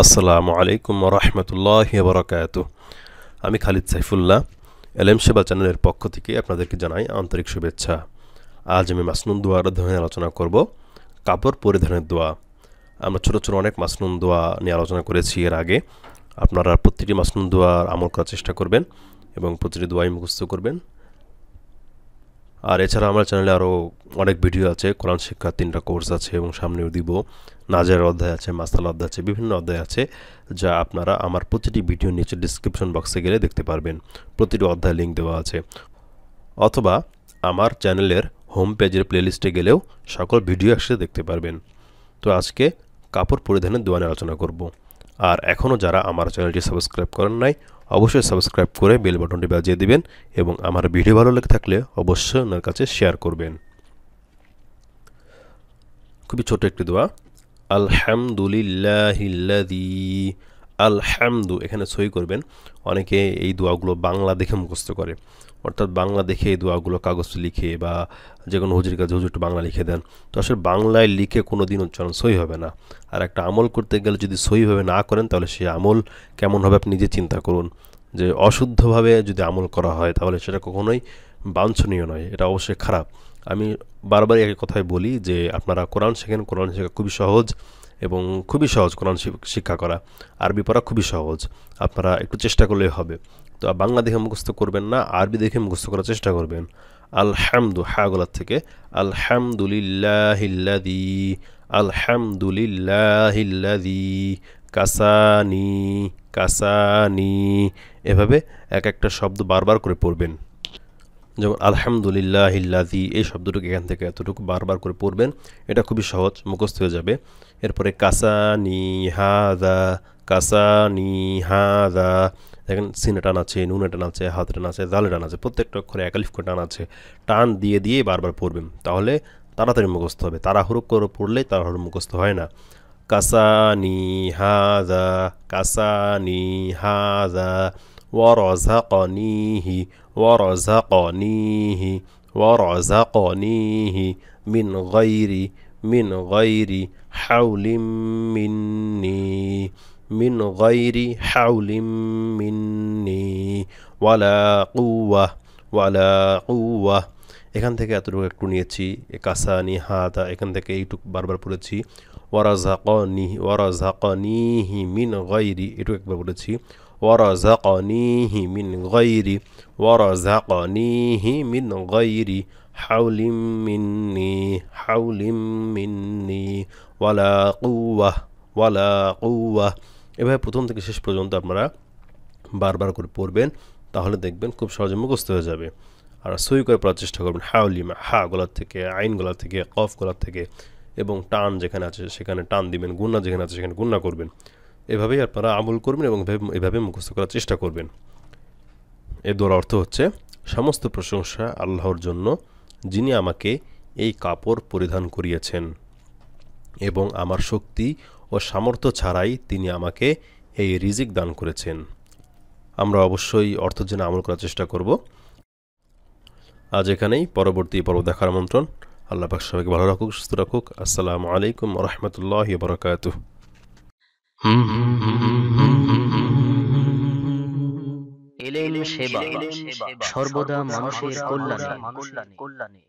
আসসালামু আলাইকুম রহমতুল্লাহ বরকাত আমি খালিদ সাইফুল্লাহ এলএম সেবা চ্যানেলের পক্ষ থেকে আপনাদেরকে জানাই আন্তরিক শুভেচ্ছা আজ আমি মাসনুন দোয়ার অধ্যয়নে আলোচনা করব কাপড় পরিধানের দোয়া আমরা ছোট ছোট অনেক মাসনুন দোয়া নিয়ে আলোচনা করেছি এর আগে আপনারা প্রতিটি মাসনুন দোয়ার আমল করার চেষ্টা করবেন এবং প্রতিটি দোয়াই মুখস্থ করবেন আর এছাড়া আমার চ্যানেলে আরও অনেক ভিডিও আছে কোরআন শিক্ষার তিনটা কোর্স আছে এবং সামনেও দিব নাজের অধ্যায় আছে মাস্তাল অধ্যায় আছে বিভিন্ন অধ্যায় আছে যা আপনারা আমার প্রতিটি ভিডিও নিচে ডিসক্রিপশন বক্সে গেলে দেখতে পারবেন প্রতিটি অধ্যায় লিঙ্ক দেওয়া আছে অথবা আমার চ্যানেলের হোম পেজের প্লেলিস্টে গেলেও সকল ভিডিও একসাথে দেখতে পারবেন তো আজকে কাপড় পরিধানের দোয়ানে আলোচনা করব আর এখনও যারা আমার চ্যানেলটি সাবস্ক্রাইব করেন নাই অবশ্যই সাবস্ক্রাইব করে বেল বাটনটি বাজিয়ে দিবেন এবং আমার ভিডিও ভালো লেগে থাকলে অবশ্যই ওনার কাছে শেয়ার করবেন খুবই ছোট একটি দোয়া আলহামদুলিল্লাহ আলহামদু এখানে সই করবেন অনেকে এই দোয়াগুলো বাংলা দেখে মুখস্থ করে অর্থাৎ বাংলা দেখে এই দোয়াগুলো কাগজ লিখে বা যে কোনো হুজুরের কাছে হুজুর বাংলা লিখে দেন তো আসলে বাংলায় লিখে কোনো দিন উচ্চারণ সই হবে না আর একটা আমল করতে গেলে যদি সইভাবে না করেন তাহলে সেই আমল কেমন হবে আপনি নিজে চিন্তা করুন যে অশুদ্ধভাবে যদি আমল করা হয় তাহলে সেটা কখনোই বাঞ্ছনীয় নয় এটা অবশ্যই খারাপ আমি বারবারই এক কথায় বলি যে আপনারা কোরআন শেখেন কোরআন শেখা খুবই সহজ এবং খুবই সহজ কোরআন শিক্ষা করা আরবি পড়া খুবই সহজ আপনারা একটু চেষ্টা করলে হবে তো বাংলা দেখে মুখস্থ করবেন না আরবি দেখে মুখস্থ করার চেষ্টা করবেন আলহামদু হাগলার হ্যাঁ থেকে আলহামদুলিল্লাহিল্লাদি আলহামদুলিল্লাহিল্লাদি কাসানি কাসানি এভাবে এক একটা শব্দ বারবার করে পড়বেন যেমন আলহামদুলিল্লাহ হিল্লাজি এই শব্দটুকু এখান থেকে এতটুকু বারবার করে পড়বেন এটা খুবই সহজ মুখস্থ হয়ে যাবে এরপরে কাসানি নি হাদা কাসা নি হাদা দেখেন সিনে টান আছে নুনে টান আছে হাত টান আছে জালে টান আছে প্রত্যেকটা অক্ষরে একালিফ করে টান আছে টান দিয়ে দিয়ে বারবার পড়বেন তাহলে তাড়াতাড়ি মুখস্থ হবে তাড়াহুড়ো করে পড়লে তাড়াহুড়ো মুখস্থ হয় না কাসানি নি হাদা কাসা নি হাদা ورزقنيه ورزقنيه ورزقنيه من غير من غير حول مني من غير حول مني ولا قوة ولا قوة এখান থেকে এতটুকু একটু নিয়েছি কাসানি হাতা এখান থেকে এইটুকু বারবার পড়েছি ওয়ারাজাকনিহি ওয়ারাজাকনিহি মিন গৈরি এটুকু একবার পড়েছি ورزقنيه من غير ورزقنيه من غير حول مني حول مني ولا قوة ولا قوة এভাবে প্রথম থেকে শেষ পর্যন্ত আপনারা বারবার করে পড়বেন তাহলে দেখবেন খুব সহজে মুখস্থ হয়ে যাবে আর সই করে পড়ার চেষ্টা করবেন হাউলিমা হা গলার থেকে আইন গলার থেকে কফ গলার থেকে এবং টান যেখানে আছে সেখানে টান দিবেন গুন্না যেখানে আছে সেখানে গুন্না করবেন এভাবেই আপনারা আমল করবেন এবং এভাবে মুখস্থ করার চেষ্টা করবেন এর দোর অর্থ হচ্ছে সমস্ত প্রশংসা আল্লাহর জন্য যিনি আমাকে এই কাপড় পরিধান করিয়েছেন এবং আমার শক্তি ও সামর্থ্য ছাড়াই তিনি আমাকে এই রিজিক দান করেছেন আমরা অবশ্যই অর্থ যেন আমল করার চেষ্টা করব আজ এখানেই পরবর্তী পর্ব দেখার আমন্ত্রণ আল্লাহ পাক সবাইকে ভালো রাখুক সুস্থ রাখুক আসসালামু আলাইকুম রহমতুল্লাহ বরকাত এলেন সেবা সর্বদা মানুষের কল্যাণে কল্যাণে